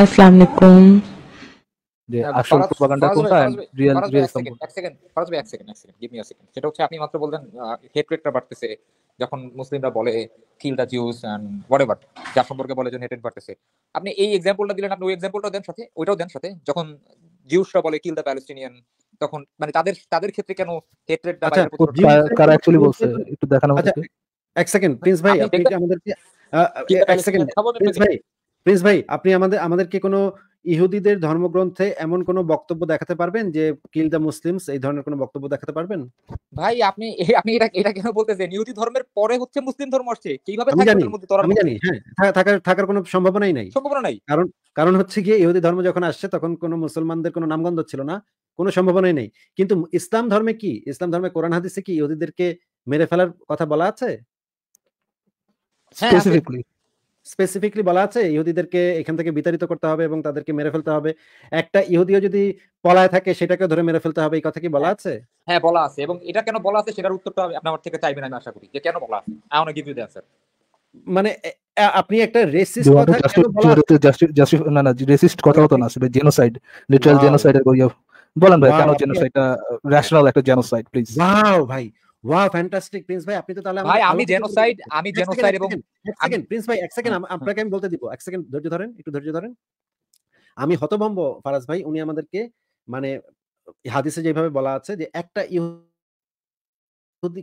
আসসালামু আলাইকুম যে হ্যাঁ, আসল প্রোপাগান্ডা কোনটা রিয়েল রিয়েল এক সেকেন্ড ফরাজ ভাই এক সেকেন্ড এক second give me a second সেটা হচ্ছে আপনি মাত্র বললেন হেট বাড়তেছে যখন মুসলিমরা বলে kill the Jews and whatever যা সম্পর্কে বলে যে হেটেড বাড়তেছে আপনি এই এক্সাম্পলটা দিলেন আপনি ওই এক্সাম্পলটাও দেন সাথে ওইটাও দেন সাথে যখন জিউসরা বলে কিল দা প্যালেস্টিনিয়ান তখন মানে তাদের তাদের ক্ষেত্রে কেন হেট রেটটা কারা অ্যাকচুয়ালি বলছে একটু দেখানো হচ্ছে এক সেকেন্ড প্রিন্স ভাই আপনি আমাদেরকে এক সেকেন্ড প্রিন্স ভাই প্রিন্স ভাই আপনি আমাদের আমাদেরকে কোনো ইহুদিদের ধর্মগ্রন্থে এমন কোনো বক্তব্য দেখাতে পারবেন যে কিল দ্য মুসলিমস এই ধরনের কোনো বক্তব্য দেখাতে পারবেন ভাই আপনি আপনি এটা এটা কেন বলতেছেন ইহুদি ধর্মের পরে হচ্ছে মুসলিম ধর্ম আসছে কিভাবে থাকার মধ্যে তোরা আমি জানি হ্যাঁ থাকার থাকার কোনো সম্ভাবনাই নাই সম্ভাবনা নাই কারণ কারণ হচ্ছে কি ইহুদি ধর্ম যখন আসছে তখন কোনো মুসলমানদের কোনো নামগন্ধ ছিল না কোনো সম্ভাবনাই নেই কিন্তু ইসলাম ধর্মে কি ইসলাম ধর্মে কোরআন হাদিসে কি ইহুদিদেরকে মেরে ফেলার কথা বলা আছে স্পেসিফিকলি হ্যাঁ, স্পেসিফিকলি বলা আছে ইহুদিদেরকে এখান থেকে বিতাড়িত করতে হবে এবং তাদেরকে মেরে ফেলতে হবে একটা ইহুদিও যদি পলায় থাকে সেটাকে ধরে মেরে ফেলতে হবে এই কথা কি বলা হ্যাঁ। আছে হ্যাঁ বলা আছে এবং এটা কেন বলা আছে সেটার উত্তরটা আপনি আমার থেকে চাইবেন আমি আশা করি যে কেন বলা আছে I want to give you the answer মানে আপনি একটা রেসিস্ট কথা কেন বলা জাস্ট না না রেসিস্ট কথা হতো না আসলে জেনোসাইড লিটারাল জেনোসাইড এর কথা বলেন ভাই কেন জেনোসাইডটা রেশনাল একটা জেনোসাইড প্লিজ ওয়াও ভাই ওয়া ফ্যান্টাস্টিক প্রিন্স ভাই আপনি তো তাহলে ভাই আমি জেনোসাইড আমি জেনোসাইড এবং এক সেকেন্ড প্রিন্স ভাই এক সেকেন্ড আপনাকে আমি বলতে দিব এক সেকেন্ড ধৈর্য ধরেন একটু ধৈর্য ধরেন আমি হতভম্ব ফারাজ ভাই উনি আমাদেরকে মানে হাদিসে যেভাবে বলা আছে যে একটা ইহুদি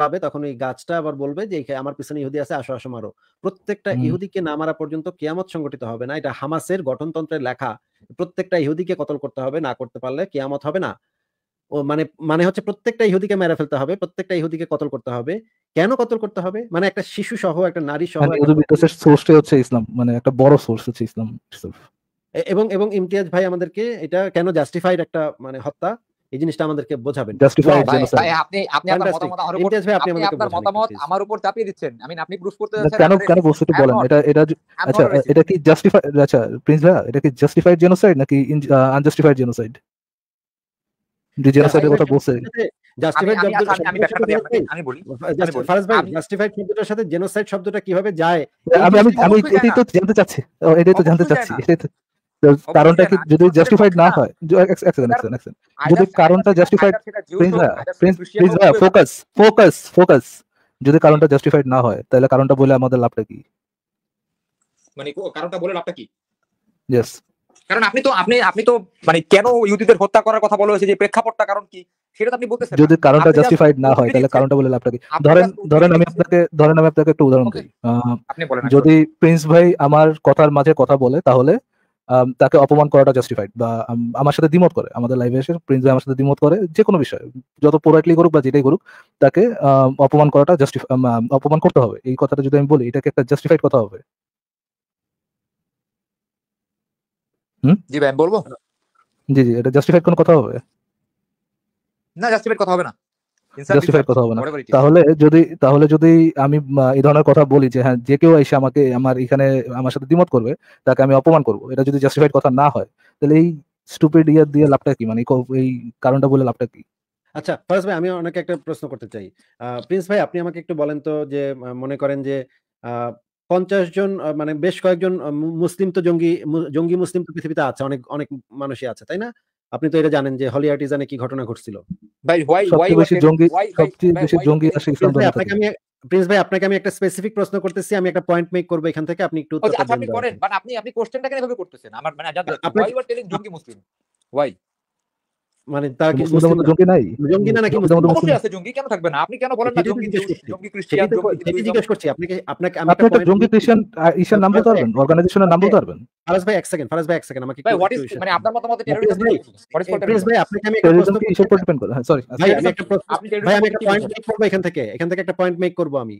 পাবে তখন ওই গাছটা আবার বলবে যে আমার পিছনে ইহুদি আছে আসো আসো মারো প্রত্যেকটা ইহুদিকে না মারা পর্যন্ত কেয়ামত সংগঠিত হবে না এটা হামাসের গঠনতন্ত্রের লেখা প্রত্যেকটা ইহুদিকে কতল করতে হবে না করতে পারলে কেয়ামত হবে না ও মানে মানে হচ্ছে প্রত্যেকটা ইহুদিকে মেরে ফেলতে হবে প্রত্যেকটা ইহুদিকে কতল করতে হবে কেন কতল করতে হবে মানে একটা শিশু সহ একটা নারী সহ মানে হচ্ছে ইসলাম মানে একটা বড় সোর্স হচ্ছে ইসলাম এবং এবং ইমতিয়াজ ভাই আমাদেরকে এটা কেন জাস্টিফাইড একটা মানে হত্যা এই জিনিসটা আমাদেরকে বোঝাবেন জাস্টিফাইড আপনি আপনি আপনার মতামত আমার উপর আপনি মতামত আমার উপর চাপিয়ে দিচ্ছেন আমি আপনি প্রুফ করতে যাচ্ছেন কেন কেন বস্তু বলেন এটা এটা আচ্ছা এটা কি জাস্টিফাইড আচ্ছা প্রিন্স ভাই এটা কি জাস্টিফাইড জেনোসাইড নাকি আনজাস্টিফাইড জেনোসাইড আচ্ছা, শব্দটা কিভাবে যায় আমি কারণটা যদি জাস্টিফাইড কারণটা জাস্টিফাইড ভাই ফোকাস ফোকাস ফোকাস যদি জাস্টিফাইড না হয় তাহলে কারণটা বলে আমাদের লাভটা কি মানে কারণটা বলে লাভটা কি কারণ আপনি তো আপনি আপনি তো মানে কেন ইহুদিদের হত্যা করার কথা বলা হয়েছে যে প্রেক্ষাপটটা কারণ কি সেটা তো আপনি বলতেছেন যদি কারণটা জাস্টিফাইড না হয় তাহলে কারণটা বলে লাভটা কি ধরেন ধরেন আমি আপনাকে ধরেন আমি আপনাকে একটা উদাহরণ দিই আপনি বলেন যদি প্রিন্স ভাই আমার কথার মাঝে কথা বলে তাহলে তাকে অপমান করাটা জাস্টিফাইড বা আমার সাথে দ্বিমত করে আমাদের লাইভে এসে প্রিন্স ভাই আমার সাথে দ্বিমত করে যে কোনো বিষয়ে যত পোরাইটলি করুক বা যেটাই করুক তাকে অপমান করাটা জাস্টিফাই অপমান করতে হবে এই কথাটা যদি আমি বলি এটাকে একটা জাস্টিফাইড কথা হবে জি ভাই বলবো জি জি এটা জাস্টিফাইড কোন কথা হবে না জাস্টিফাইড কথা হবে না তাহলে যদি তাহলে যদি আমি এই ধরনের কথা বলি যে হ্যাঁ যে কেউ এসে আমাকে আমার এখানে আমার সাথে দ্বিমত করবে তাকে আমি অপমান করব এটা যদি জাস্টিফাইড কথা না হয় তাহলে এই স্টুপিড ইয়ার দিয়ে লাভটা কি মানে এই কারণটা বলে লাভটা কি আচ্ছা ফারাজ ভাই আমি অনেকে একটা প্রশ্ন করতে চাই প্রিন্স ভাই আপনি আমাকে একটু বলেন তো যে মনে করেন যে পঞ্চাশ জন মানে বেশ কয়েকজন মুসলিম তো জঙ্গি জঙ্গি মুসলিম তো পৃথিবীতে আছে অনেক অনেক মানুষই আছে তাই না আপনি তো এটা জানেন যে হলি আর্টিজানে কি ঘটনা ঘটছিল জঙ্গি জঙ্গি আপনাকে আমি প্রিন্স ভাই আপনাকে আমি একটা স্পেসিফিক প্রশ্ন করতেছি আমি একটা পয়েন্ট মেক করবো এখান থেকে আপনি একটু আচ্ছা, আচ্ছা, আপনি করেন আপনি আপনি কোশ্চেনটা কেন এভাবে করতেছেন আমার মানে টেলিং জঙ্গি মুসলিম মানে তার জঙ্গি নাই জঙ্গি না নাকি অবশ্যই আছে জঙ্গি কেন থাকবে না আপনি কেন বলেন না জঙ্গি জঙ্গি জঙ্গি জিজ্ঞেস করছি আপনাকে আচ্ছা, আমি একটা জঙ্গি ইশার নাম বলতে পারবেন অর্গানাইজেশনের নাম বলতে পারবেন ফারাজ ভাই এক সেকেন্ড ফারাজ ভাই এক সেকেন্ড আমাকে ভাই হোয়াট ইজ মানে আপনার মতামত টেরোরিজম হোয়াট ইজ টেরোরিজম ভাই আপনাকে আমি একটা প্রশ্ন ইশার ডিপেন্ড করে সরি ভাই আমি আচ্ছা। একটা প্রশ্ন ভাই আমি একটা পয়েন্ট মেক করব এখান থেকে এখান থেকে একটা পয়েন্ট মেক করব আমি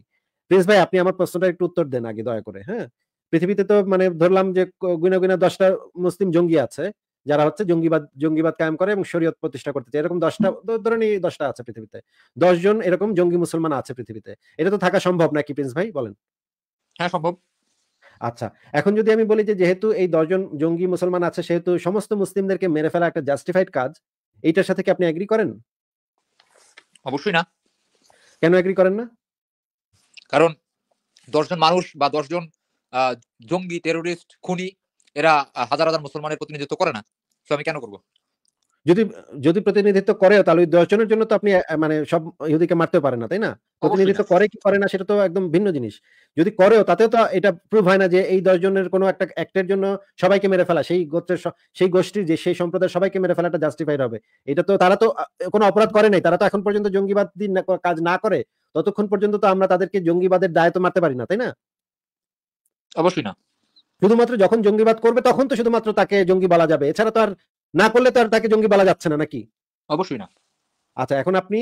প্লিজ ভাই আপনি আমার প্রশ্নটা একটু উত্তর দেন আগে দয়া করে হ্যাঁ পৃথিবীতে তো মানে ধরলাম যে গুনা গুনা দশটা মুসলিম জঙ্গি আছে যারা হচ্ছে জঙ্গিবাদ জঙ্গিবাদ কায়েম করে এবং শরীয়ত প্রতিষ্ঠা করতে চায় এরকম দশটা ধরে নিয়ে দশটা আছে পৃথিবীতে দশজন এরকম জঙ্গি মুসলমান আছে পৃথিবীতে এটা তো থাকা সম্ভব নাকি প্রিন্স ভাই বলেন হ্যাঁ সম্ভব আচ্ছা এখন যদি আমি বলি যে যেহেতু এই দশজন জঙ্গি মুসলমান আছে সেহেতু সমস্ত মুসলিমদেরকে মেরে ফেলা একটা জাস্টিফাইড কাজ এইটার সাথে কি আপনি এগ্রি করেন অবশ্যই না কেন এগ্রি করেন না কারণ দশজন মানুষ বা দশজন জঙ্গি টেরোরিস্ট খুনি এরা হাজার হাজার মুসলমানের প্রতিনিধিত্ব করে না তো আমি কেন করব যদি যদি প্রতিনিধিত্ব করে তাহলে ওই দশ জনের জন্য তো আপনি মানে সব ইহুদিকে মারতে পারেন না তাই না প্রতিনিধিত্ব করে কি করে না সেটা তো একদম ভিন্ন জিনিস যদি করেও তাতেও তো এটা প্রুভ হয় না যে এই দশ জনের কোনো একটা অ্যাক্টের জন্য সবাইকে মেরে ফেলা সেই গোত্রের সেই গোষ্ঠীর যে সেই সম্প্রদায়ের সবাইকে মেরে ফেলাটা জাস্টিফাইড হবে এটা তো তারা তো কোনো অপরাধ করে নাই তারা তো এখন পর্যন্ত জঙ্গিবাদী কাজ না করে ততক্ষণ পর্যন্ত তো আমরা তাদেরকে জঙ্গিবাদের দায় তো মারতে পারি না তাই না অবশ্যই না শুধুমাত্র যখন জঙ্গিবাদ করবে তখন তো শুধুমাত্র তাকে জঙ্গি বলা যাবে এছাড়া তো আর না করলে তো আর তাকে জঙ্গি বলা যাচ্ছে না নাকি অবশ্যই না আচ্ছা এখন আপনি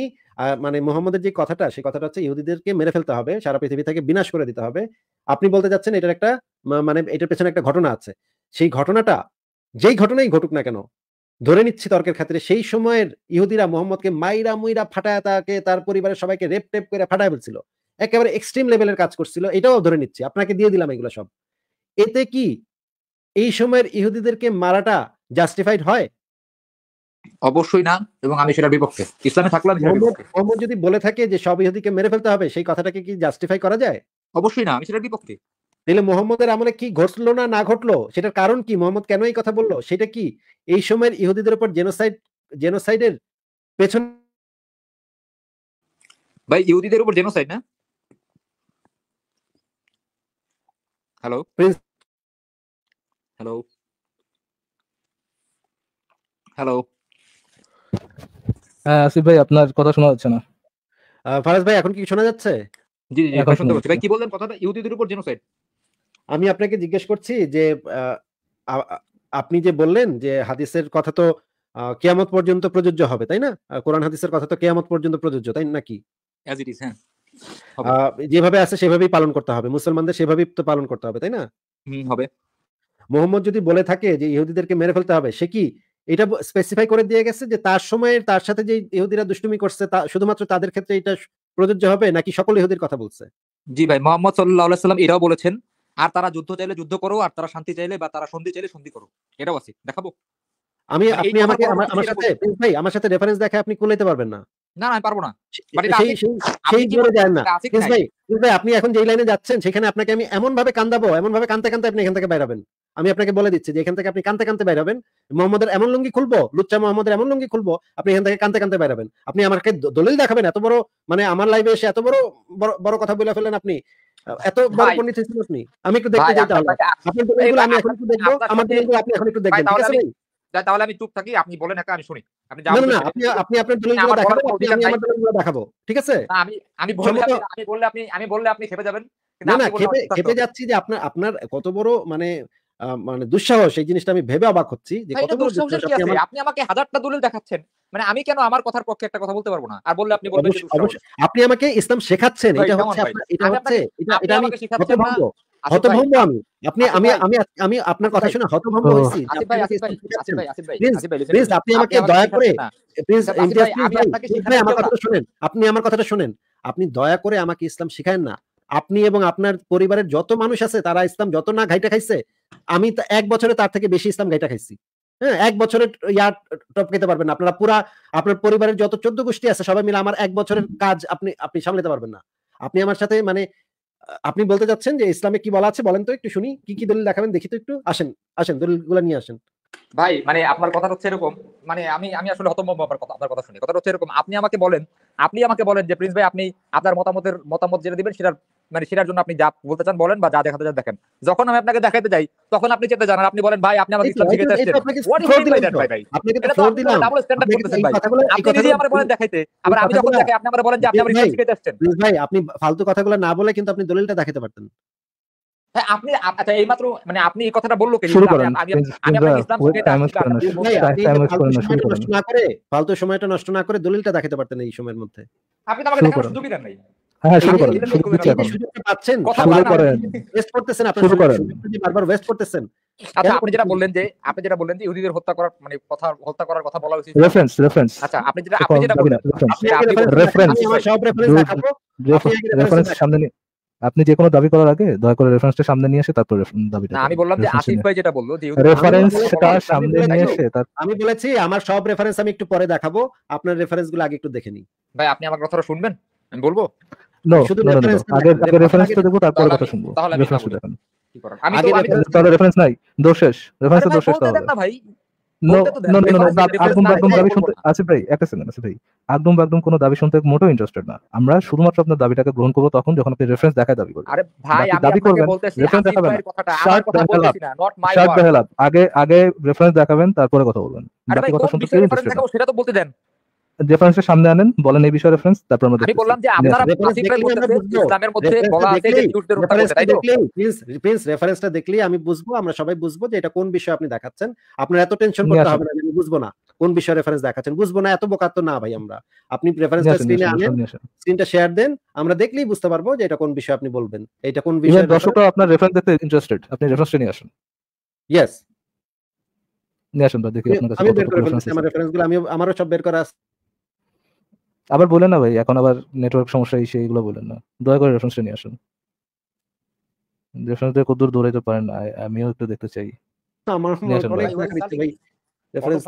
মানে মোহাম্মদের যে কথাটা সেই কথাটা হচ্ছে ইহুদিদেরকে মেরে ফেলতে হবে সারা পৃথিবী থেকে বিনাশ করে দিতে হবে আপনি বলতে যাচ্ছেন এটার একটা মানে এটার পেছনে একটা ঘটনা আছে সেই ঘটনাটা যেই ঘটনাই ঘটুক না কেন ধরে নিচ্ছি তর্কের ক্ষেত্রে সেই সময়ের ইহুদিরা মোহাম্মদকে মাইরা মুইরা ফাটায় তাকে তার পরিবারের সবাইকে রেপ টেপ করে ফাটায় ফেলছিল একেবারে এক্সট্রিম লেভেলের কাজ করছিল এটাও ধরে নিচ্ছি আপনাকে দিয়ে দিলাম এগুলো সব এতে কি এই সময়ের ইহুদিদেরকে মারাটা জাস্টিফাইড হয় অবশ্যই না এবং আমি সেটার বিপক্ষে ইসলামে থাকলাম যদি বলে থাকে যে সব ইহুদিকে মেরে ফেলতে হবে সেই কথাটাকে কি জাস্টিফাই করা যায় অবশ্যই না আমি সেটার বিপক্ষে তাহলে মোহাম্মদের আমলে কি ঘটলো না না ঘটলো সেটার কারণ কি মোহাম্মদ কেন এই কথা বললো সেটা কি এই সময়ের ইহুদিদের উপর জেনোসাইড জেনোসাইডের পেছন ভাই ইহুদিদের উপর জেনোসাইড না হ্যালো হ্যালো হ্যালো হ্যাঁ আসিফ ভাই আপনার কথা শোনা যাচ্ছে না ফারাজ ভাই এখন কি শোনা যাচ্ছে জি জি এখন শুনতে পাচ্ছি ভাই কি বললেন কথাটা ইহুদিদের উপর জেনোসাইড আমি আপনাকে জিজ্ঞেস করছি যে আপনি যে বললেন যে হাদিসের কথা তো কেয়ামত পর্যন্ত প্রযোজ্য হবে তাই না কোরআন হাদিসের কথা তো কেয়ামত পর্যন্ত প্রযোজ্য তাই নাকি অ্যাজ ইট ইজ হ্যাঁ যেভাবে আছে সেভাবেই পালন করতে হবে মুসলমানদের সেভাবেই তো পালন করতে হবে তাই না হবে মোহাম্মদ যদি বলে থাকে যে ইহুদিদেরকে মেরে ফেলতে হবে সে কি এটা স্পেসিফাই করে দিয়ে গেছে যে তার সময়ে তার সাথে যে ইহুদিরা দুষ্টুমি করছে তা শুধুমাত্র তাদের ক্ষেত্রে এটা প্রযোজ্য হবে নাকি সকল ইহুদির কথা বলছে জি ভাই মোহাম্মদ সাল্লাহ সাল্লাম এরাও বলেছেন আর তারা যুদ্ধ চাইলে যুদ্ধ করো আর তারা শান্তি চাইলে বা তারা সন্ধি চাইলে সন্ধি করো এটাও আছে দেখাবো আমি আপনি আমাকে আমার সাথে ভাই আমার সাথে রেফারেন্স দেখে আপনি কুলাইতে পারবেন না আপনি এখন লাইনে যাচ্ছেন সেখানে আপনাকে আমি এমন ভাবে কান্দাবো এমন ভাবে আপনি এখান থেকে আমি আপনাকে বলে দিচ্ছি যে এখান থেকে আপনি মোহাম্মদের এমন লুঙ্গি খুলবো লুচ্চা মোহাম্মদের এমন লুঙ্গি খুলবো আপনি এখান থেকে কানতে কানতে বাইরাবেন আপনি আমাকে দলিল দেখাবেন এত বড় মানে আমার লাইভে এসে এত বড় বড় কথা বলে ফেলেন আপনি এত বড় পণ্ডিত আপনি আমি একটু দেখতে চাই তাহলে আমি এখন একটু দেখবো আমার আপনি এখন একটু দেখবেন ঠিক আছে তাহলে আমি চুপ থাকি আপনি বলেন একটা আমি শুনি আপনার আমি কত বড় মানে মানে দুঃসাহস এই জিনিসটা আমি ভেবে অবাক হচ্ছি যে কত আপনি আমাকে হাজারটা দলিল দেখাচ্ছেন মানে আমি কেন আমার কথার পক্ষে একটা কথা বলতে পারবো না আর বললে আপনি আপনি আমাকে ইসলাম শেখাচ্ছেন এটা হচ্ছে এটা হচ্ছে হতভম্ব আমি আপনি আমি আমি আমি আপনার কথা শুনে হতভম্ব হয়েছি প্লিজ আপনি আমাকে দয়া করে প্লিজ আমার কথাটা শুনেন আপনি আমার কথাটা শুনেন আপনি দয়া করে আমাকে ইসলাম শিখায়েন না আপনি এবং আপনার পরিবারের যত মানুষ আছে তারা ইসলাম যত না ঘাইটা খাইছে আমি এক বছরে তার থেকে বেশি ইসলাম ঘাইটা খাইছি হ্যাঁ এক বছরে ইয়ার টপ খেতে পারবেন আপনারা পুরা আপনার পরিবারের যত চোদ্দ গোষ্ঠী আছে সবাই মিলে আমার এক বছরের কাজ আপনি আপনি সামলাতে পারবেন না আপনি আমার সাথে মানে আপনি বলতে যাচ্ছেন যে ইসলামে কি বলা আছে বলেন তো একটু শুনি কি কি দলিল দেখাবেন দেখি তো একটু আসেন আসেন দলিলগুলো নিয়ে আসেন ভাই মানে আপনার কথা হচ্ছে এরকম মানে আমি আমি আসলে হতম্ব কথা আপনার কথা শুনি কথা হচ্ছে এরকম আপনি আমাকে বলেন আপনি আমাকে বলেন যে প্রিন্স ভাই আপনি আপনার মতামতের মতামত যেটা দিবেন সেটার মানে সেটার জন্য আপনি যা বলতে চান বলেন বা যা দেখাতে চান দেখেন যখন আমি আপনাকে দেখাতে যাই তখন আপনি চেতে জানান আপনি বলেন ভাই আপনি আমাকে ইসলাম শিখাতে আসছেন what you mean by that ভাই ভাই ডাবল স্ট্যান্ডার্ড করতেছেন ভাই আপনি যদি আমার বলেন দেখাইতে আবার আমি যখন দেখাই আপনি আমার বলেন যে আপনি আমার ইসলাম শিখাতে আসছেন ভাই আপনি ফালতু কথাগুলো না বলে কিন্তু আপনি দলিলটা দেখাতে পারতেন হ্যাঁ আপনি আচ্ছা মাত্র মানে আপনি এই কথাটা বললো কেন আমি আমি ইসলাম আসছি না করে ফালতু সময়টা নষ্ট না করে দলিলটা দেখাতে পারতেন এই সময়ের মধ্যে আপনি তো আমাকে দেখানোর সুযোগই দেন নাই আপনি যেটা বললেন যে হত্যা মানে কথা হত্যা করার কথা বলা উচিত রেফারেন্স আচ্ছা আপনি যেটা সামনে নিয়ে আপনি যে কোনো দাবি করার আগে দয়া করে রেফারেন্সটা সামনে নিয়ে এসে তারপর দাবিটা আমি বললাম যে আসিফ ভাই যেটা বললো যে রেফারেন্সটা সামনে নিয়ে এসে আমি বলেছি আমার সব রেফারেন্স আমি একটু পরে দেখাবো আপনার গুলো আগে একটু দেখে নিই ভাই আপনি আমার কথাটা শুনবেন আমি বলবো কোনো দাবি শুনতে ইন্টারেস্টেড না আমরা শুধুমাত্র আপনার দাবিটাকে গ্রহণ করবো তখন যখন আপনি রেফারেন্স দেখায় দাবি করবেন দাবি করবেন আগে আগে রেফারেন্স দেখাবেন তারপরে কথা বলবেন কথা শুনতে সেটা তো বলতে দেন রেফারেন্সের সামনে আনেন বলেন এই বিষয়ে রেফারেন্স তারপর আমরা আমি বললাম যে আপনারা প্রিন্সিপাল ইসলামের মধ্যে বলা আছে যে জুটদের হত্যা করতে তাই তো প্লিজ প্লিজ রেফারেন্সটা দেখলে আমি বুঝবো আমরা সবাই বুঝবো যে এটা কোন বিষয় আপনি দেখাচ্ছেন আপনার এত টেনশন করতে হবে না আমি বুঝবো না কোন বিষয় রেফারেন্স দেখাচ্ছেন বুঝবো না এত বোকা তো না ভাই আমরা আপনি রেফারেন্সটা স্ক্রিনে আনেন স্ক্রিনটা শেয়ার দেন আমরা দেখলেই বুঝতে পারবো যে এটা কোন বিষয় আপনি বলবেন এটা কোন বিষয় দর্শকরা আপনার রেফারেন্স দেখতে ইন্টারেস্টেড আপনি রেফারেন্সটা নিয়ে আসুন ইয়েস নিয়ে আসুন দেখি আপনার কাছে আমি বের করে ফেলছি আমার রেফারেন্সগুলো আমি আমারও সব বের করা আছে আবার বলেন না ভাই এখন আবার নেটওয়ার্ক সমস্যা এসে এগুলো বলেন না দয়া করে রেফারেন্সটা নিয়ে আসুন রেফারেন্স কত দূর দৌড়াইতে পারেন আমিও একটু দেখতে চাই আমার অনেক ভাই reference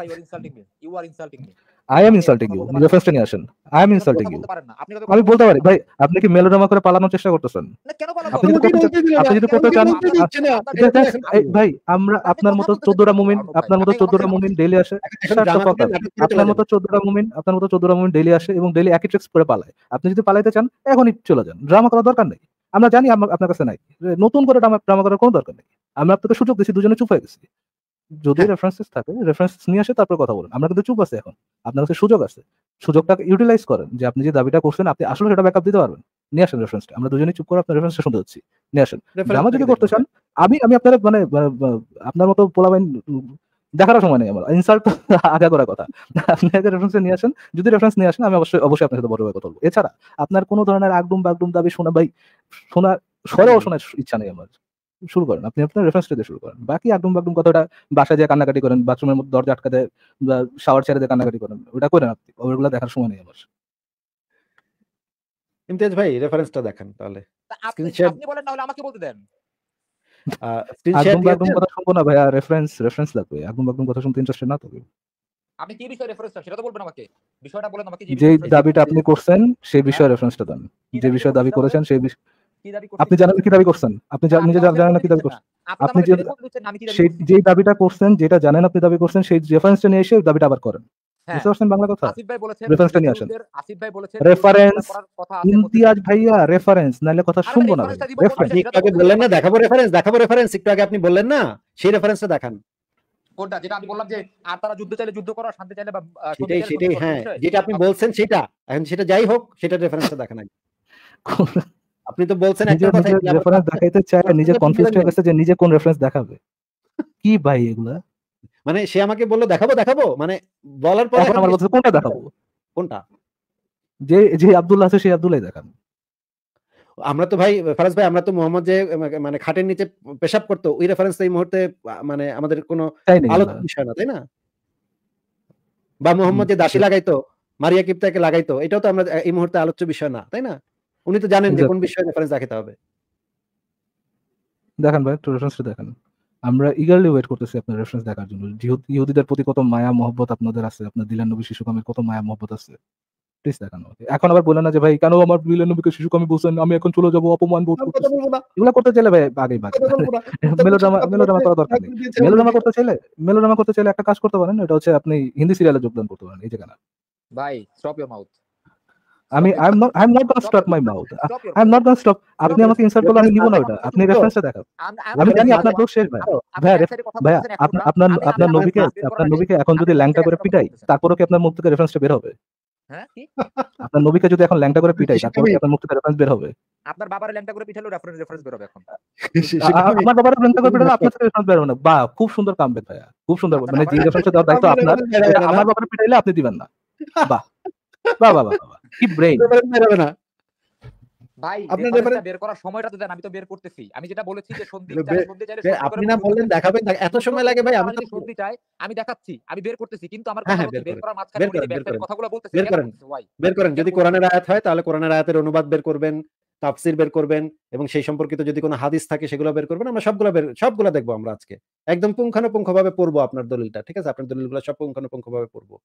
you are insulting me I am insulting you রেফারেন্সটা নিয়ে আসেন আই এম ইনসাল্টিং ইউ আমি বলতে পারি ভাই আপনি কি মেলোড্রামা করে পালানোর চেষ্টা করতেছেন আপনি যদি করতে চান ভাই আমরা আপনার মতো 14টা মুমিন আপনার মতো 14টা মুমিন ডেইলি আসে আপনার মতো 14টা মুমিন আপনার মতো 14টা মুমিন ডেইলি আসে এবং ডেইলি একই ট্রিক্স করে পালায় আপনি যদি পালাইতে চান এখনই চলে যান ড্রামা করার দরকার নেই আমরা জানি আপনার কাছে নাই নতুন করে ড্রামা করার কোনো দরকার নেই আমরা আপনাকে সুযোগ দিয়েছি দুজনে চুপ হয়ে গেছি যদি রেফারেন্সেস হ্যাঁ। থাকে রেফারেন্স নিয়ে আসে তারপর কথা বলেন আপনার কিন্তু চুপ আছে এখন আপনার কাছে সুযোগ আছে সুযোগটা ইউটিলাইজ করেন যে আপনি যে দাবিটা করছেন আপনি আসলে সেটা ব্যাকআপ দিতে পারবেন নিয়ে আসেন রেফারেন্সটা আমরা দুজনেই চুপ করে আপনার রেফারেন্সটা শুনতে হচ্ছি নিয়ে আসেন আমার যদি করতে চান আমি আমি আপনার মানে, মানে আপনার মতো পোলাবাইন দেখার সময় নেই আমার ইনসাল্ট আগে করার কথা আপনি আগে রেফারেন্স নিয়ে আসেন যদি রেফারেন্স নিয়ে আসেন আমি অবশ্যই অবশ্যই আপনার সাথে বড় কথা বলবো এছাড়া আপনার কোনো ধরনের আগডুম বাগডুম দাবি শোনা ভাই শোনা সরেও শোনার ইচ্ছা নেই আমার শুরু করেন আপনি আপনার রেফারেন্সটা দিয়ে শুরু করেন বাকি আগডুম বাগডুম কথাটা বাসা যে কান্নাকাটি করেন বাথরুমের মধ্যে দরজা আটকা দেয় বা শাওয়ার ছেড়ে দিয়ে কান্নাকাটি করেন ওটা করেন আপনি ওগুলো দেখার সময় নেই আমার ইমতিয়াজ ভাই রেফারেন্সটা দেখেন তাহলে আপনি বলেন তাহলে আমাকে বলতে দেন কি বিষয়ে রেফারেন্স সেটা আমাকে বিষয়টা আমাকে দাবিটা আপনি করছেন সেই বিষয়ে রেফারেন্সটা হ্যাঁ। দেন যে বিষয়ে দাবি করেছেন সেই বিষয়ে আপনি জানেন কি দাবি করছেন আপনি নিজে জানেন কি দাবি করছেন আপনি যে দাবিটা করছেন যেটা জানেন আপনি দাবি করছেন সেই রেফারেন্সটা নিয়ে এসে দাবিটা আবার করেন হ্যাঁ। ভাইয়া রেফারেন্স কথা শুনবো না বললেন না দেখাবো রেফারেন্স রেফারেন্স একটু আগে আপনি বললেন না সেই দেখান যেটা যে আর তারা যুদ্ধ চাইলে যুদ্ধ শান্তি চাইলে বা হ্যাঁ, যেটা আপনি আচ্ছা। বলছেন সেটা এখন সেটা যাই হোক সেটা রেফারেন্স দেখান আপনি তো বলছেন একটা কথা রেফারেন্স দেখাইতে চায় নিজে কনফিউজ হয়ে গেছে যে নিজে কোন রেফারেন্স দেখাবে কি ভাই এগুলা মানে সে আমাকে বললো দেখাবো দেখাবো মানে বলার পরে আমার বলছে কোনটা দেখাবো কোনটা যে যে আব্দুল্লাহ আছে সেই আব্দুল্লাহ দেখান আমরা তো ভাই ফারাজ ভাই আমরা তো মোহাম্মদ যে মানে খাটের নিচে পেশাব করতো ওই রেফারেন্স এই মুহূর্তে মানে আমাদের কোনো আলোচনা বিষয় না তাই না বা মোহাম্মদ যে দাসী লাগাইতো মারিয়া কিপ্তাকে লাগাইতো এটাও তো আমরা এই মুহূর্তে আলোচ্য বিষয় না তাই না উনি তো জানেন যে কোন বিষয়ে রেফারেন্স রাখতে হবে দেখেন ভাই একটু রেফারেন্সটা দেখেন আমরা ইগারলি ওয়েট করতেছি আপনার রেফারেন্স দেখার জন্য ইহুদিদের প্রতি কত মায়া মহব্বত আপনাদের আছে আপনার দিলান নবী শিশু শিশুকামের কত মায়া মহব্বত আছে প্লিজ দেখান আমাকে এখন আবার বলে না যে ভাই কেন আমার দিলান নবীকে শিশু কামে বলছেন আমি এখন চলে যাবো অপমান বোধ করতে এগুলো করতে চাইলে ভাই আগে বাদ মেলোড্রামা মেলোড্রামা করা দরকার নেই মেলোড্রামা করতে চাইলে মেলোড্রামা করতে চাইলে একটা কাজ করতে পারেন এটা হচ্ছে আপনি হিন্দি সিরিয়ালে যোগদান করতে পারেন এই জায়গা না ভাই স্টপ ইয়োর মাউথ আমি I am not I am not gonna stop my mouth I am not gonna stop আপনি আমাকে ইনসাল্ট করলে আমি নিব না ওটা আপনি রেফারেন্সটা দেখাও আমি জানি আপনার দোষ শেষ ভাই ভাই আপনার আপনার নবীকে আপনার নবীকে এখন যদি ল্যাংটা করে পিটাই তারপরও কি আপনার মুখ থেকে রেফারেন্সটা বের হবে হ্যাঁ, আপনার নবীকে যদি এখন ল্যাংটা করে পিটাই তারপর কি আপনার মুখ থেকে রেফারেন্স বের হবে আপনার বাবার ল্যাংটা করে পিটালো রেফারেন্স রেফারেন্স বের হবে এখন আমার বাবার ল্যাংটা করে পিটালো আপনার রেফারেন্স বের হবে না বাহ খুব সুন্দর কামব্যাক ভাইয়া খুব সুন্দর মানে যে রেফারেন্সটা দেওয়ার দায়িত্ব আপনার আমার বাবার পিটাইলে আপনি দিবেন না বাহ বাবা হ্যাঁ, হ্যাঁ, হয় তাহলে ব্রেন আয়াতের অনুবাদ বের করবেন তাফসির বের করবেন এবং সেই সম্পর্কিত যদি কোন হাদিস থাকে সেগুলো বের করবেন আমরা সবগুলো বের সবগুলো দেখবো আমরা আজকে একদম পুঙ্খানুপুঙ্খ ভাবে পড়বো আপনার দলিলটা ঠিক আছে আপনার দলিলগুলো সব পুঙ্খানুপুঙ্খ ভাবে পড়বো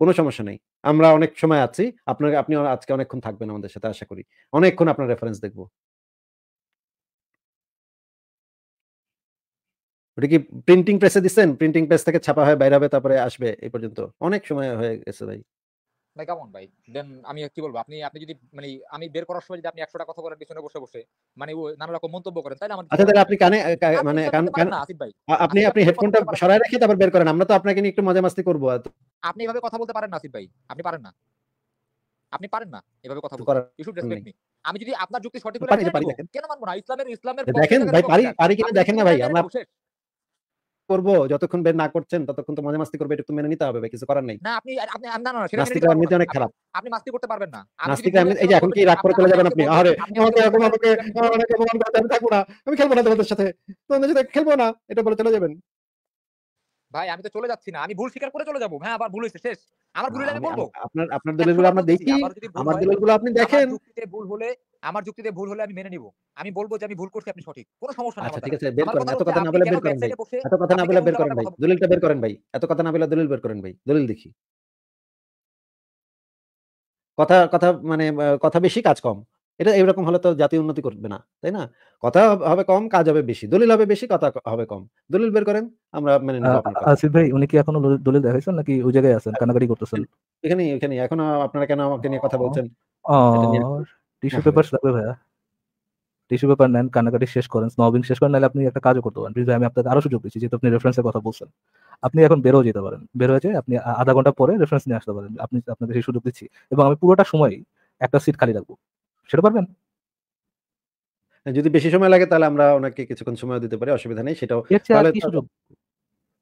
কোনো সমস্যা নেই আমরা অনেক সময় আছি আপনাকে আপনি আজকে অনেকক্ষণ থাকবেন আমাদের সাথে আশা করি অনেকক্ষণ আপনার রেফারেন্স দেখবো ওটা কি প্রিন্টিং প্রেসে দিচ্ছেন প্রিন্টিং প্রেস থেকে ছাপা হয় বাইরে হবে তারপরে আসবে এই পর্যন্ত অনেক সময় হয়ে গেছে ভাই ভাই কেমন ভাই দেন আমি কি বলবো আপনি আপনি যদি মানে আমি বের করার সময় যদি আপনি একশো টাকা কথা বলার পিছনে বসে বসে মানে ও নানা রকম মন্তব্য করেন তাহলে আমার আচ্ছা তাহলে আপনি কানে মানে কান ভাই আপনি আপনি হেডফোনটা সরায় রেখে তারপর বের করেন আমরা তো আপনাকে নিয়ে একটু মজা মাস্তি করবো আপনি এভাবে কথা বলতে পারেন না আসিফ ভাই আপনি পারেন না আপনি পারেন না এভাবে কথা বলতে ইউ শুড রেসপেক্ট মি আমি যদি আপনার যুক্তি সঠিক হলে কেন মানবো না ইসলামের ইসলামের দেখেন ভাই পারি পারি কিনা দেখেন না ভাই আমরা করব যতক্ষণ বের না করছেন ততক্ষণ তো মাঝে মাস্তি করবে এটা তো মেনে নিতে হবে কিছু করার নাই না আপনি আপনি না না সেটা মাস্তি এমনিতে অনেক খারাপ আপনি মাস্তি করতে পারবেন না মাস্তি এমনি এই যে এখন কি রাগ করে চলে যাবেন আপনি আরে আমি তো এরকম আমাকে আমাকে অপমান করতে আমি থাকবো না আমি খেলবো না তোমাদের সাথে তোমাদের সাথে খেলবো না এটা বলে চলে যাবেন ভাই আমি তো চলে যাচ্ছি না আমি ভুল স্বীকার করে চলে যাবো হ্যাঁ আবার ভুল হয়েছে শেষ আমার ভুল আমি বলবো আপনার আচ্ছা, আপনার আচ্ছা, আচ্ছা, গুলো আমরা দেখি আমার দলের গুলো আপনি দেখেন যুক্তিতে ভুল হলে আমার যুক্তিতে ভুল হলে আমি মেনে নিব আমি বলবো যে আমি ভুল করছি আপনি সঠিক কোনো সমস্যা নাই ঠিক আছে বের করেন এত কথা না বলে বের করেন ভাই এত কথা না বলে বের করেন ভাই দলিলটা বের করেন ভাই এত কথা না বলে দলিল বের করেন ভাই দলিল দেখি কথা কথা মানে কথা বেশি কাজ কম এটা এরকম হলে তো জাতি উন্নতি করবে না তাই না কথা হবে কম কাজ হবে বেশি দলিল হবে বেশি কথা হবে কম দলিল বের করেন আমরা মানে আসিফ ভাই উনি কি এখনো দলিল দেখাইছেন নাকি ওই জায়গায় আছেন কানাকাটি করতেছেন এখানে এখানে এখনো আপনারা কেন আমাকে নিয়ে কথা বলছেন টিস্যু হ্যাঁ, হ্যাঁ। পেপার লাগবে ভাইয়া টিস্যু পেপার নেন কানাকাটি শেষ করেন স্নবিং শেষ করেন নাহলে আপনি একটা কাজও করতে পারেন আমি আপনাকে আরো সুযোগ দিচ্ছি যেহেতু আপনি রেফারেন্সের কথা বলছেন আপনি এখন বেরো যেতে পারেন বেরো হয়ে আপনি আধা ঘন্টা পরে রেফারেন্স নিয়ে আসতে পারেন আপনি আপনাকে সেই সুযোগ দিচ্ছি এবং আমি পুরোটা সময় একটা সিট খালি রাখবো সেটা পারবেন হ্যাঁ, যদি বেশি সময় লাগে তাহলে আমরা ওনাকে কিছুক্ষণ সময় দিতে পারি অসুবিধা নেই সেটাও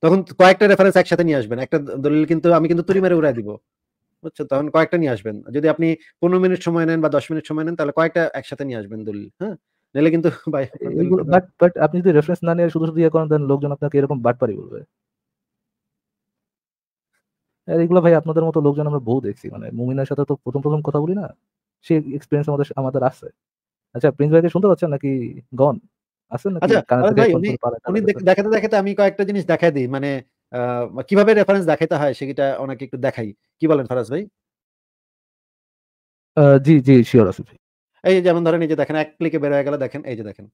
তখন কয়েকটা রেফারেন্স একসাথে নিয়ে আসবেন একটা দলিল কিন্তু আমি কিন্তু তুরি মেরে উড়াই দিব বুঝছো তখন কয়েকটা নিয়ে আসবেন যদি আপনি পনেরো মিনিট সময় নেন বা দশ মিনিট সময় নেন তাহলে কয়েকটা একসাথে নিয়ে আসবেন দলিল হ্যাঁ নাহলে কিন্তু বাট বাট আপনি যদি রেফারেন্স না নিয়ে শুধু শুধু ইয়ে করেন দেন লোকজন আপনাকে এরকম বাটপারি বলবে এগুলো ভাই আপনাদের মতো লোকজন আমরা বহু দেখছি মানে মুমিনার সাথে তো প্রথম প্রথম কথা বলি না সে এক্সপিরিয়েন্স আমাদের আমাদের আছে আচ্ছা প্রিন্স ভাইকে শুনতে পাচ্ছেন নাকি গন আছেন নাকি আচ্ছা, উনি দেখাতে দেখাতে আমি কয়েকটা জিনিস দেখাই দিই মানে কিভাবে রেফারেন্স দেখাইতে হয় সেটা অনেকে একটু দেখাই কি বলেন ফারাজ ভাই জি জি শিওর আসিফ এই যে যেমন ধরেন এই যে দেখেন এক ক্লিকে বের হয়ে গেল দেখেন এই যে দেখেন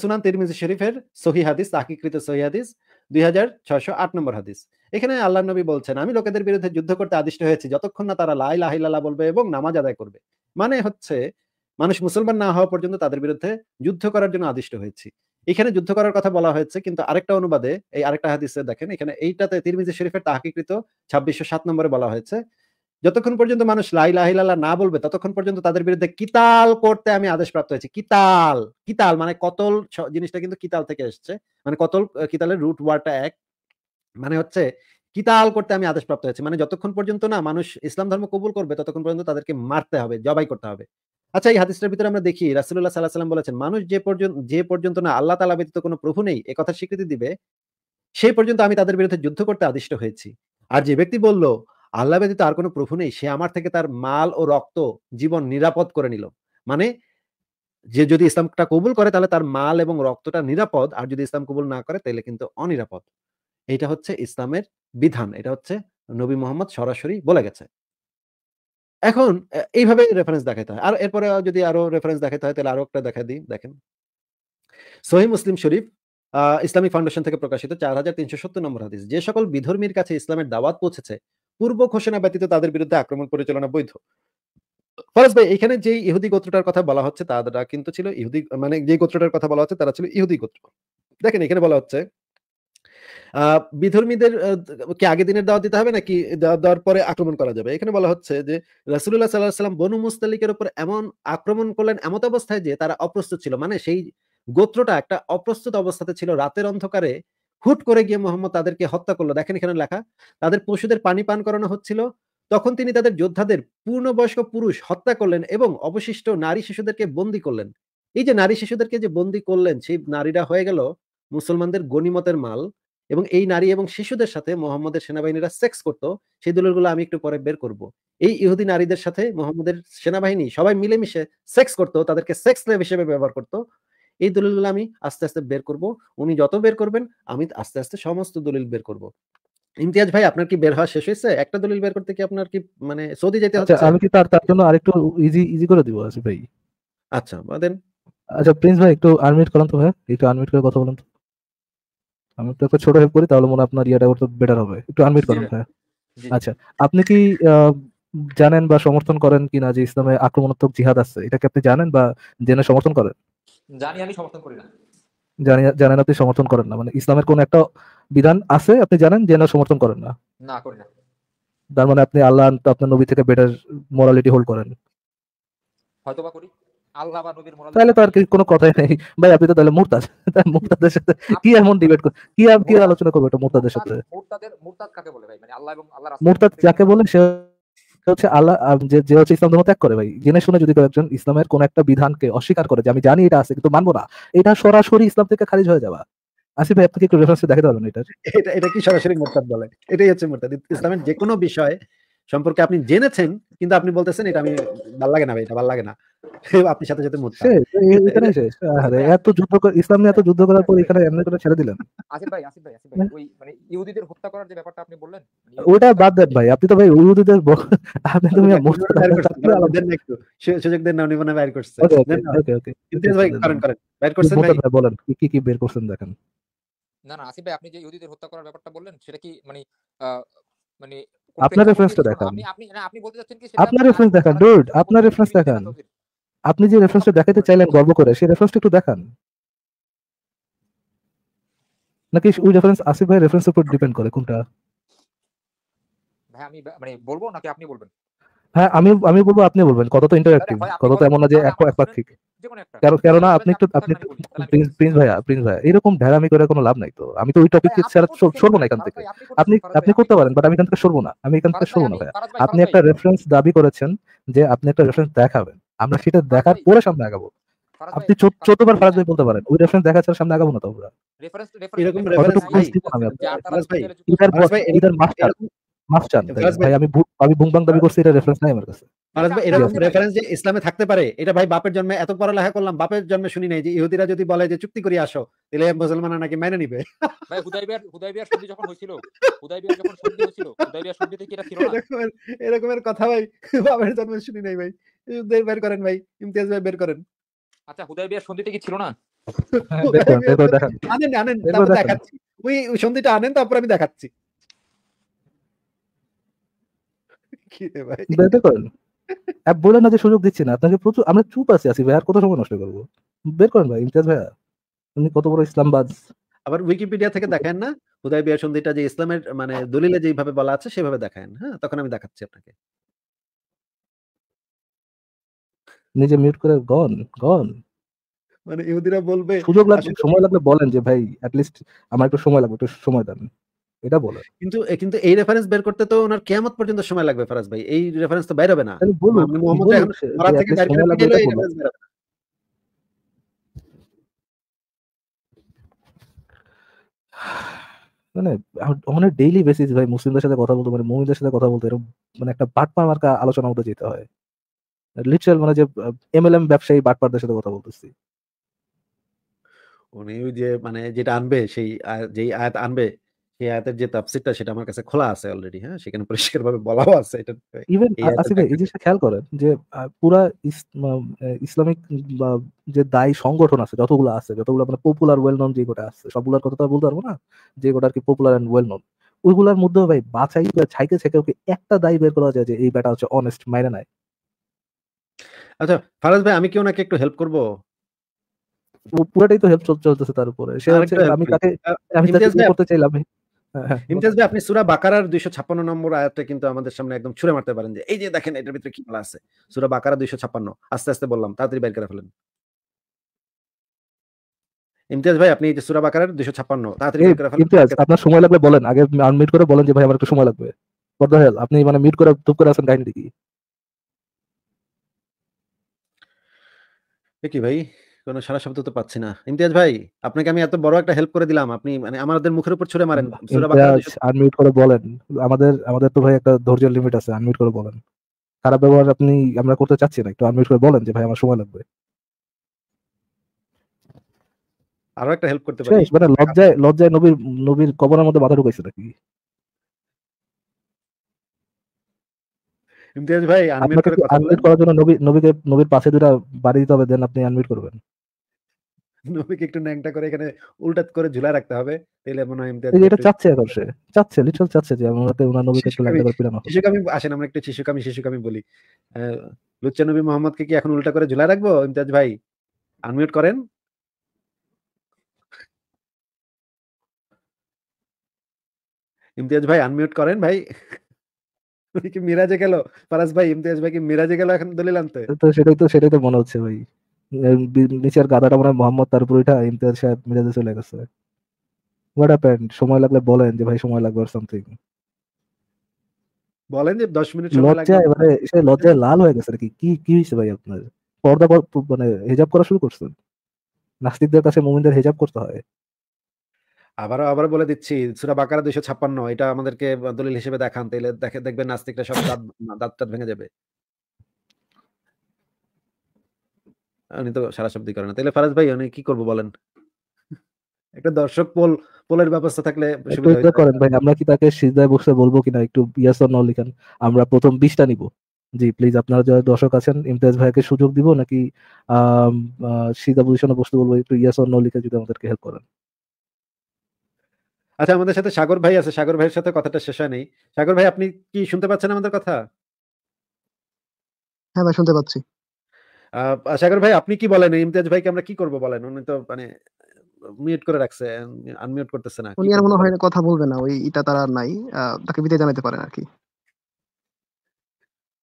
সুনান তিরমিজি শরীফের সহি হাদিস তাকিকৃত সহি হাদিস দুই নম্বর হাদিস এখানে আল্লাহ নবী বলছেন আমি লোকেদের বিরুদ্ধে যুদ্ধ করতে আদিষ্ট হয়েছি যতক্ষণ না তারা লাই লাহিল্লা বলবে এবং নামাজ আদায় করবে মানে হচ্ছে মানুষ মুসলমান না হওয়া পর্যন্ত তাদের বিরুদ্ধে যুদ্ধ করার জন্য আদিষ্ট হয়েছি এখানে যুদ্ধ করার কথা বলা হয়েছে কিন্তু আরেকটা অনুবাদে এই আরেকটা হাদিসে দেখেন এখানে এইটাতে তিরমিজি শরীফের তাহাকিকৃত ছাব্বিশশো সাত নম্বরে বলা হয়েছে যতক্ষণ পর্যন্ত মানুষ লাই লাইলাহিল্লাহ না বলবে ততক্ষণ পর্যন্ত তাদের বিরুদ্ধে কিতাল করতে আমি আদেশ প্রাপ্ত হয়েছি কিতাল কিতাল মানে কতল জিনিসটা কিন্তু কিতাল থেকে এসছে মানে কতল কিতালের রুট ওয়ার্ডটা এক মানে হচ্ছে কিতাল করতে আমি আদেশ প্রাপ্ত হয়েছি মানে যতক্ষণ পর্যন্ত না মানুষ ইসলাম ধর্ম কবুল করবে ততক্ষণ পর্যন্ত তাদেরকে মারতে হবে জবাই করতে হবে আচ্ছা এই হাদিসটার ভিতরে আমরা দেখি রাসুল্লাহ সাল্লাহ সাল্লাম বলেছেন মানুষ যে পর্যন্ত যে পর্যন্ত না আল্লাহ তালা ব্যতীত কোনো প্রভু নেই এ কথা স্বীকৃতি দিবে সেই পর্যন্ত আমি তাদের বিরুদ্ধে যুদ্ধ করতে আদিষ্ট হয়েছি আর যে ব্যক্তি বললো আল্লাহ ব্যতীত আর কোনো প্রভু নেই সে আমার থেকে তার মাল ও রক্ত জীবন নিরাপদ করে নিল মানে যে যদি ইসলামটা কবুল করে তাহলে তার মাল এবং রক্তটা নিরাপদ আর যদি ইসলাম কবুল না করে তাহলে কিন্তু অনিরাপদ এটা হচ্ছে ইসলামের বিধান এটা হচ্ছে নবী মোহাম্মদ সরাসরি বলে গেছে এখন এইভাবে রেফারেন্স দেখাতে হয় আর এরপরে যদি আরো রেফারেন্স দেখাতে হয় তাহলে আরো একটা দেখা দিই দেখেন সহি মুসলিম শরীফ ইসলামিক ফাউন্ডেশন থেকে প্রকাশিত চার হাজার তিনশো সত্তর নম্বর হাদিস যে সকল বিধর্মীর কাছে ইসলামের দাওয়াত পৌঁছেছে পূর্ব ঘোষণা ব্যতীত তাদের বিরুদ্ধে আক্রমণ পরিচালনা বৈধ ফরাজ ভাই এখানে যে ইহুদি গোত্রটার কথা বলা হচ্ছে তারা কিন্তু ছিল ইহুদি মানে যে গোত্রটার কথা বলা হচ্ছে তারা ছিল ইহুদি গোত্র দেখেন এখানে বলা হচ্ছে বিধর্মীদের কি আগে দিনের দিতে হবে নাকি দেওয়ার পরে আক্রমণ করা যাবে এখানে বলা হচ্ছে যে রাসুল্লাহ সাল্লাহ সাল্লাম বনু মুস্তালিকের উপর এমন আক্রমণ করলেন এমত অবস্থায় যে তারা অপ্রস্তুত ছিল মানে সেই গোত্রটা একটা অপ্রস্তুত অবস্থাতে ছিল রাতের অন্ধকারে হুট করে গিয়ে মোহাম্মদ তাদেরকে হত্যা করলো দেখেন এখানে লেখা তাদের পশুদের পানি পান করানো হচ্ছিল তখন তিনি তাদের যোদ্ধাদের পূর্ণবয়স্ক পুরুষ হত্যা করলেন এবং অবশিষ্ট নারী শিশুদেরকে বন্দি করলেন এই যে নারী শিশুদেরকে যে বন্দি করলেন সেই নারীরা হয়ে গেল মুসলমানদের গণিমতের মাল এবং এই নারী এবং শিশুদের সাথে মোহাম্মদের সেনাবাহিনীরা সেক্স করত সেই দলিলগুলো আমি একটু পরে বের করব এই ইহুদি নারীদের সাথে মোহাম্মদের সেনাবাহিনী সবাই মিলেমিশে সেক্স করতো তাদেরকে সেক্স লেব হিসেবে ব্যবহার করত এই দলিলগুলো আমি আস্তে আস্তে বের করব উনি যত বের করবেন আমি আস্তে আস্তে সমস্ত দলিল বের করব ইমতিয়াজ ভাই আপনার কি বের হওয়া শেষ হয়েছে একটা দলিল বের করতে কি আপনার কি মানে সৌদি যেতে আচ্ছা, হচ্ছে আমি কি তার তার জন্য আরেকটু ইজি ইজি করে দিব আসি ভাই আচ্ছা দেন আচ্ছা প্রিন্স ভাই একটু আনমিউট করুন তো ভাই একটু আনমিউট করে কথা বলুন তো আমি তো একটু ছোট হেল্প করি তাহলে মনে আপনার ইয়াটা করতে বেটার হবে একটু আনমিউট করেন ভাই আচ্ছা আপনি কি জানেন বা সমর্থন করেন কিনা যে ইসলামে আক্রমণাত্মক জিহাদ আছে এটা কি আপনি জানেন বা জেনে সমর্থন করেন জানি আমি সমর্থন করি না জানি জানেন আপনি সমর্থন করেন না মানে ইসলামের কোন একটা বিধান আছে আপনি জানেন যে না সমর্থন করেন না না করি না তার মানে আপনি আল্লাহ আপনার নবী থেকে বেটার মোরালিটি হোল্ড করেন করি আল্লাহ বা নবীর তাহলে তো আর কোনো কথাই নেই ভাই আপনি তো তাহলে মুরতাদ মুরতাদের সাথে কি এমন ডিবেট কি আর কি আলোচনা করবো এটা মুরতাদের সাথে মুরতাদের মুরতাদ কাকে বলে ভাই মানে আল্লাহ এবং মুরতাদ যাকে বলেন সে হচ্ছে আল্লাহ যে হচ্ছে ইসলাম ধর্ম ত্যাগ করে ভাই জেনে শুনে যদি কেউ একজন ইসলামের কোন একটা বিধানকে অস্বীকার করে যে আমি জানি এটা আছে কিন্তু মানবো না এটা সরাসরি ইসলাম থেকে খারিজ হয়ে যাওয়া আসিফ ভাই আপনাকে একটু রেফারেন্স দেখাতে পারবেন এটা এটা কি সরাসরি মোরতাদ বলে এটাই হচ্ছে মোরতাদ ইসলামের যে কোনো বিষয় সম্পর্কে আপনি জেনেছেন কিন্তু আপনি বলতেছেন এটা আমি ভাল লাগে না ভাই এটা ভাল লাগে না আপনি সাথে সাথে মুখ এখানে শেষ আরে এত যুদ্ধ ইসলাম নিয়ে এত যুদ্ধ করার পর এখানে এমনি করে ছেড়ে দিলেন আসিফ ভাই আসিফ ভাই আসিফ ভাই ওই মানে ইহুদিদের হত্যা করার যে ব্যাপারটা আপনি বললেন মানে ওটা বাদ দেন ভাই আপনি তো ভাই ইহুদিদের আপনি তো মিয়া মোস্ট দেন একটু সুযোগ দেন না উনি মনে বাইর করছে ওকে ওকে ইমতিয়াজ ভাই করেন করেন বাইর করছেন ভাই বলেন কি কি বের করছেন দেখেন না না আসিফ ভাই আপনি যে ইহুদিদের হত্যা করার ব্যাপারটা বললেন সেটা কি মানে মানে আপনার রেফারেন্সটা দেখান আপনি বলতে চাচ্ছেন কি আপনার রেফারেন্স দেখান ডুড আপনার রেফারেন্স দেখান আপনি যে রেফারেন্সটা দেখাতে চাইলেন গর্ব করে সেই রেফারেন্সটা একটু দেখান নাকি ওই রেফারেন্স আসিফ ভাই রেফারেন্স উপর ডিপেন্ড করে কোনটা ভাই আমি মানে বলবো নাকি আপনি বলবেন হ্যাঁ আমি আমি বলবো আপনি বলবেন কত তো ইন্টারঅ্যাক্টিভ কত তো এমন না যে এক একপাক্ষিক কেননা আপনি করে কোনো লাভ নাই তো আমি ওই টপিক আচ্ছা, না এখান থেকে আপনি আপনি করতে পারেন বাট আমি এখান থেকে না আমি এখান থেকে না ভাইয়া আপনি একটা রেফারেন্স দাবি করেছেন যে আপনি একটা রেফারেন্স দেখাবেন আমরা সেটা দেখার পরে সামনে আগাবো আপনি ছোটবার ফারাজ ভাই বলতে পারেন ওই রেফারেন্স দেখা ছাড়া সামনে আগাবো না তো আমরা আমি মাস্টার ভাই আমি আমি বুংবাং দাবি করছি এটা রেফারেন্স নাই আমার কাছে মানে রেফারেন্স ইসলামে থাকতে পারে এটা ভাই বাপের জন্মে এত পড়ালেখা করলাম বাপের জন্মে শুনি নাই যে ইহুদিরা যদি বলে যে চুক্তি করে আসো তাহলে মুসলমানরা নাকি মেনে নিবে এরকমের কথা ভাই বাপের জন্মে শুনি নাই ভাই ইহুদের বের করেন ভাই ইমতিয়াজ ভাই বের করেন আচ্ছা হুদাইবিয়ার সন্ধিতে কি ছিল না হ্যাঁ, আনেন আনেন তারপর দেখাচ্ছি ওই সন্ধিটা আনেন তারপর আমি দেখাচ্ছি কি রে ভাই দেখতে করেন অ্যাপ বলে না যে সুযোগ দিচ্ছি না আপনাকে প্রচুর আমরা চুপ আছি ভাই আর কত সময় নষ্ট করবো বের করেন ভাই ইমতিয়াজ ভাইয়া উনি কত বড় ইসলামবাদ আবার উইকিপিডিয়া থেকে দেখেন না সন্ধিটা যে ইসলামের মানে দলিলে যেভাবে বলা আছে সেভাবে দেখেন হ্যাঁ তখন আমি দেখাচ্ছি আপনাকে নিজে মিউট করে গন গন মানে ইহুদিরা বলবে সুযোগ লাগবে সময় লাগলে বলেন যে ভাই অ্যাট লিস্ট আমার একটু সময় লাগবে একটু সময় দেন এটা কিন্তু কিন্তু এই রেফারেন্স বের করতে তো ওনার পর্যন্ত সময় লাগবে ফারাজ ভাই এই রেফারেন্স তো হবে না মানে ডেইলি বেসিস ভাই মুসলিমদের সাথে কথা বলতে মানে মুমিনদের সাথে কথা বলতে এরকম মানে একটা বাটপার মার্কা আলোচনা মতো যেতে হয় লিটারাল মানে যে এমএলএম ব্যবসায়ী বাটপারদের সাথে কথা বলতেছি উনি ওই যে মানে যেটা আনবে সেই যেই আয়াত আনবে এই আয়াতের যে তাফসিরটা সেটা আমার কাছে খোলা আছে অলরেডি হ্যাঁ সেখানে পরিষ্কারভাবে বলাও আছে এটা ইভেন এই খেয়াল করেন যে পুরা ইসলামিক যে দায়ী সংগঠন আছে যতগুলো আছে যতগুলো মানে পপুলার ওয়েল নন যে কটা আছে সবগুলোর কথা তো বলতে পারবো না যে আর কি পপুলার এন্ড ওয়েল নন ওইগুলোর মধ্যে ভাই বাছাই ছাইকে ছেকে ওকে একটা দায়ী বের করা যায় যে এই ব্যাটা হচ্ছে অনেস্ট মাইনে নাই আচ্ছা ফারাজ ভাই আমি কি ওনাকে একটু হেল্প করব পুরাটাই তো হেল্প চলতেছে তার উপরে সে আমি তাকে আমি করতে চাইলাম ইমতিয়াজ ভাই আপনি সুরা বাকারার দুইশো ছাপ্পান্ন নম্বর আয়াতটা কিন্তু আমাদের সামনে একদম ছুড়ে মারতে পারেন যে এই যে দেখেন এটার ভিতরে কি বলা আছে সুরা বাকারা দুইশো ছাপ্পান্ন আস্তে আস্তে বললাম তাড়াতাড়ি বের করে ফেলেন ইমতিয়াজ ভাই আপনি যে সুরা বাকারার দুইশো ছাপ্পান্ন তাড়াতাড়ি বের করে ফেলেন ইমতিয়াজ আপনার সময় লাগবে বলেন আগে আনমিউট করে বলেন যে ভাই আমার একটু সময় লাগবে পর্দা আপনি মানে মিউট করে চুপ করে আছেন কাহিনী কি ভাই কোনো সারা শব্দ তো পাচ্ছি না ইমতিয়াজ ভাই আপনাকে আমি এত বড় একটা হেল্প করে দিলাম আপনি মানে আমাদের মুখের উপর ছুড়ে মারেন আনমিউট করে বলেন আমাদের আমাদের তো ভাই একটা ধৈর্যের লিমিট আছে আনমিউট করে বলেন খারাপ ব্যবহার আপনি আমরা করতে চাচ্ছি না একটু আনমিউট করে বলেন যে ভাই আমার সময় লাগবে আরো একটা হেল্প করতে পারি মানে লজ্জায় লজ্জায় নবীর নবীর কবরের মধ্যে বাধা ঢুকাইছে নাকি ইমতিয়াজ ভাই আনমিউট করার জন্য নবী নবীকে নবীর পাশে দুটো বাড়ি দিতে হবে দেন আপনি আনমিউট করবেন নবীকে একটু ন্যাংটা করে এখানে উল্টা করে ঝুলা রাখতে হবে তাহলে মনে হয় ইমতিয়াজ এটা চাচ্ছে এখন সে চাচ্ছে লিটল চাচ্ছে যে আমাদের ওনার নবীকে একটু ল্যাংটা করে পিলানো শিশুকে আমি আসেন আমরা একটু শিশুকে আমি শিশুকে আমি বলি লুচ্চা নবী মোহাম্মদকে কি এখন উল্টা করে ঝুলা রাখবো ইমতিয়াজ ভাই আনমিউট করেন ইমতিয়াজ ভাই আনমিউট করেন ভাই কি মিরাজে গেল ভাই ইমতিয়াজ ভাই কি মিরাজে গেল এখন দলিল আনতে তো সেটাই তো সেটাই তো মনে হচ্ছে ভাই নিচের গাদাটা মনে মোহাম্মদ তারপর ইমতিয়াজ সাহেব মিরাজে চলে গেছে হোয়াট সময় লাগলে বলেন যে ভাই সময় লাগবে সামথিং বলেন যে 10 মিনিট সময় লাগবে মানে সে লজ্জায় লাল হয়ে গেছে কি কি কি হইছে ভাই আপনার পর্দা মানে হিজাব করা শুরু করছেন নাস্তিকদের কাছে মুমিনদের হিজাব করতে হয় আবারও আবার বলে দিচ্ছি সুরা বাকারা দুইশো ছাপ্পান্ন এটা আমাদেরকে দলিল হিসেবে দেখান তাহলে দেখে দেখবেন নাস্তিকরা সব দাঁত দাঁত টাত ভেঙে যাবে উনি তো সারা শব্দই করে না তাহলে ফারাজ ভাই উনি কি করবো বলেন একটা দর্শক পোল পোলের ব্যবস্থা থাকলে সুবিধা ইয়ে করেন ভাই আমরা কি তাকে সিজদায় বসে বলবো কিনা একটু ইয়াস অর নো লিখান আমরা প্রথম 20টা নিব জি প্লিজ আপনারা যারা দর্শক আছেন ইমতিয়াজ ভাইকে সুযোগ দিব নাকি সিজদা পজিশনে বসতে বলবো একটু ইয়াস অর নো লিখে যদি আমাদেরকে হেল্প করেন আচ্ছা আমাদের সাথে সাগর ভাই আছে সাগর ভাইয়ের সাথে কথাটা শেষ হয়নি সাগর ভাই আপনি কি শুনতে পাচ্ছেন আমাদের কথা হ্যাঁ ভাই শুনতে পাচ্ছি সাগর ভাই আপনি কি বলেন ইমতিয়াজ ভাইকে আমরা কি করব বলেন উনি তো মানে মিউট করে রাখছে আনমিউট করতেছে না উনি আর মনে হয় কথা বলবে না ওই ইটা তার নাই তাকে বিদায় জানাতে পারেন আর কি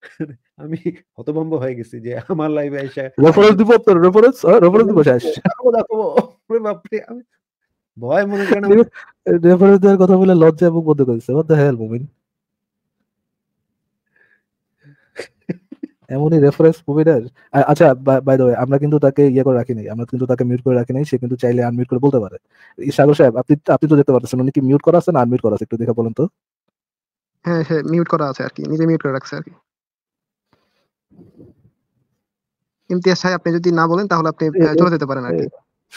আমি হতভম্ব হয়ে গেছি যে আমার লাইভে এসে রেফারেন্স দিব আপনার রেফারেন্স রেফারেন্স দিব শেষ আমি ভয় মনে করেন রেফারেন্স দেওয়ার কথা বলে লজ্জা এবং বন্ধ করেছে হোয়াট দ্য হেল মুমিন এমনই রেফারেন্স মুভিটার আচ্ছা বাই দ্য ওয়ে আমরা কিন্তু তাকে ইয়ে করে রাখিনি আমরা কিন্তু তাকে মিউট করে রাখিনি সে কিন্তু চাইলে আনমিউট করে বলতে পারে সাগর সাহেব আপনি আপনি তো দেখতে পাচ্ছেন উনি কি মিউট করা আছে না আনমিউট করা আছে একটু দেখে বলুন তো হ্যাঁ হ্যাঁ মিউট করা আছে আর কি নিজে মিউট করে রাখছে আর কি ইমতিয়াজ সাহেব আপনি যদি না বলেন তাহলে আপনি চলে যেতে পারেন আর কি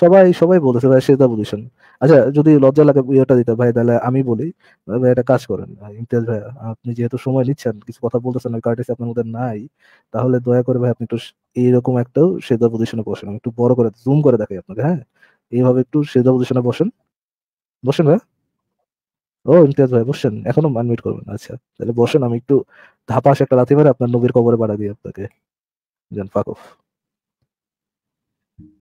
সবাই সবাই বলতেছে ভাই সেজদা পজিশন আচ্ছা যদি লজ্জা লাগে ইয়েটা দিতে ভাই তাহলে আমি বলি ভাই একটা কাজ করেন ইমতিয়াজ ভাই আপনি যেহেতু সময় নিচ্ছেন কিছু কথা বলতেছেন কার্টেস আপনার মধ্যে নাই তাহলে দয়া করে ভাই আপনি একটু এইরকম একটাও সেজদা পজিশনে বসেন একটু বড় করে জুম করে দেখাই আপনাকে হ্যাঁ এইভাবে একটু সেজদা পজিশনে বসেন বসেন ভাই ও ইমতিয়াজ ভাই বসেন এখনো আনমিট করবেন আচ্ছা তাহলে বসেন আমি একটু ধাপাস একটা লাথি মারে আপনার নবীর কবরে বাড়া দিই আপনাকে যান ফাকফ